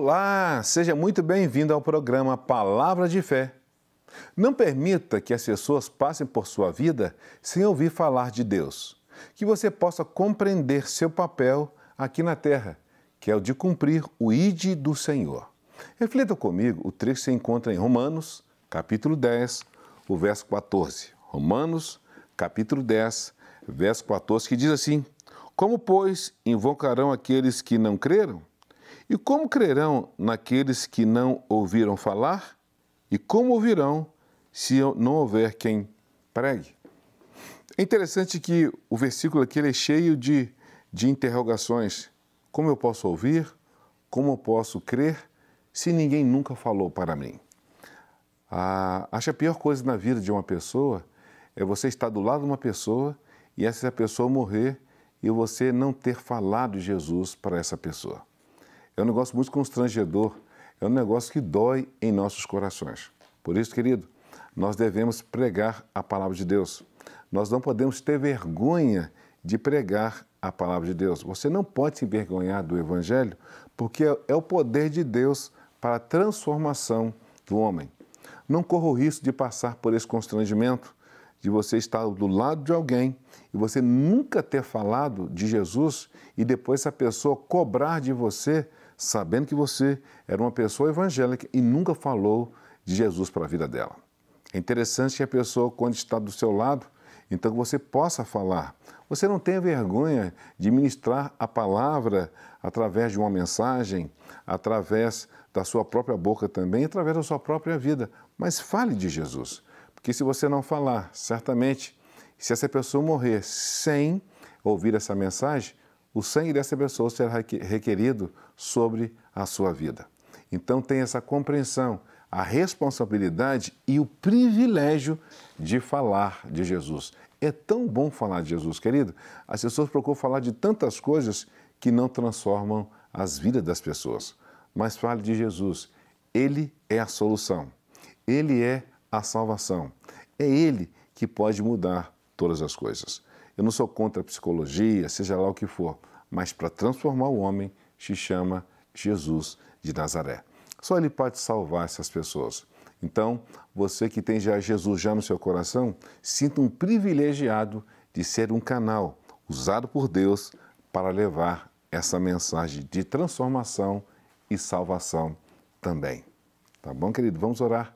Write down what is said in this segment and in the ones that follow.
Olá, seja muito bem-vindo ao programa Palavra de Fé. Não permita que as pessoas passem por sua vida sem ouvir falar de Deus. Que você possa compreender seu papel aqui na terra, que é o de cumprir o ide do Senhor. Reflita comigo o trecho que se encontra em Romanos, capítulo 10, o verso 14. Romanos, capítulo 10, verso 14, que diz assim: Como, pois, invocarão aqueles que não creram? E como crerão naqueles que não ouviram falar? E como ouvirão se não houver quem pregue? É interessante que o versículo aqui é cheio de, de interrogações. Como eu posso ouvir? Como eu posso crer se ninguém nunca falou para mim? Ah, acho a pior coisa na vida de uma pessoa é você estar do lado de uma pessoa e essa pessoa morrer e você não ter falado de Jesus para essa pessoa. É um negócio muito constrangedor, é um negócio que dói em nossos corações. Por isso, querido, nós devemos pregar a palavra de Deus. Nós não podemos ter vergonha de pregar a palavra de Deus. Você não pode se envergonhar do Evangelho, porque é, é o poder de Deus para a transformação do homem. Não corra o risco de passar por esse constrangimento de você estar do lado de alguém e você nunca ter falado de Jesus e depois essa pessoa cobrar de você sabendo que você era uma pessoa evangélica e nunca falou de Jesus para a vida dela. É interessante que a pessoa, quando está do seu lado, então você possa falar. Você não tenha vergonha de ministrar a palavra através de uma mensagem, através da sua própria boca também, através da sua própria vida. Mas fale de Jesus, porque se você não falar, certamente, se essa pessoa morrer sem ouvir essa mensagem, o sangue dessa pessoa será requerido sobre a sua vida. Então tem essa compreensão, a responsabilidade e o privilégio de falar de Jesus. É tão bom falar de Jesus, querido. As pessoas procuram falar de tantas coisas que não transformam as vidas das pessoas. Mas fale de Jesus. Ele é a solução. Ele é a salvação. É Ele que pode mudar todas as coisas. Eu não sou contra a psicologia, seja lá o que for, mas para transformar o homem se chama Jesus de Nazaré. Só ele pode salvar essas pessoas. Então, você que tem já Jesus já no seu coração, sinta um privilegiado de ser um canal usado por Deus para levar essa mensagem de transformação e salvação também. Tá bom, querido? Vamos orar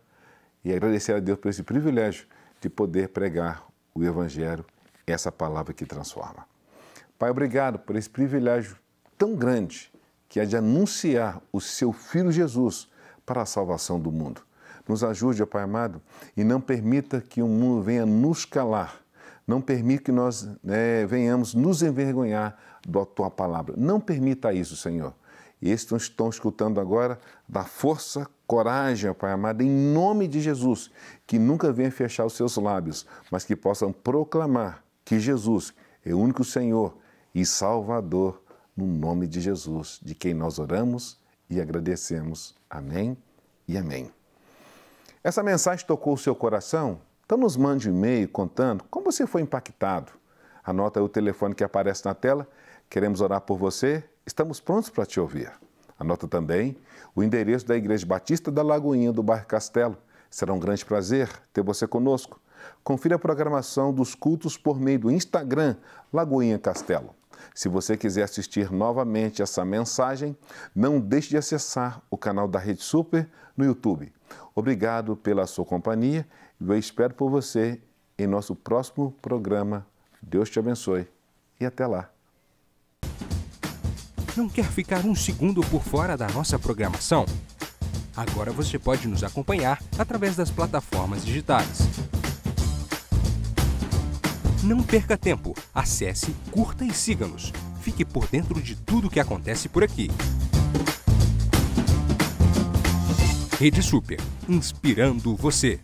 e agradecer a Deus por esse privilégio de poder pregar o Evangelho essa palavra que transforma. Pai, obrigado por esse privilégio tão grande que é de anunciar o seu Filho Jesus para a salvação do mundo. Nos ajude, ó Pai amado, e não permita que o mundo venha nos calar. Não permita que nós né, venhamos nos envergonhar da Tua palavra. Não permita isso, Senhor. E esses que estão escutando agora, dá força, coragem, ó Pai amado, em nome de Jesus, que nunca venha fechar os seus lábios, mas que possam proclamar que Jesus é o único Senhor e Salvador, no nome de Jesus, de quem nós oramos e agradecemos. Amém e amém. Essa mensagem tocou o seu coração? Então nos mande um e-mail contando como você foi impactado. Anota o telefone que aparece na tela. Queremos orar por você. Estamos prontos para te ouvir. Anota também o endereço da Igreja Batista da Lagoinha do bairro Castelo. Será um grande prazer ter você conosco. Confira a programação dos cultos por meio do Instagram Lagoinha Castelo. Se você quiser assistir novamente essa mensagem, não deixe de acessar o canal da Rede Super no YouTube. Obrigado pela sua companhia e eu espero por você em nosso próximo programa. Deus te abençoe e até lá. Não quer ficar um segundo por fora da nossa programação? Agora você pode nos acompanhar através das plataformas digitais. Não perca tempo, acesse, curta e siga-nos. Fique por dentro de tudo o que acontece por aqui. Rede Super, inspirando você.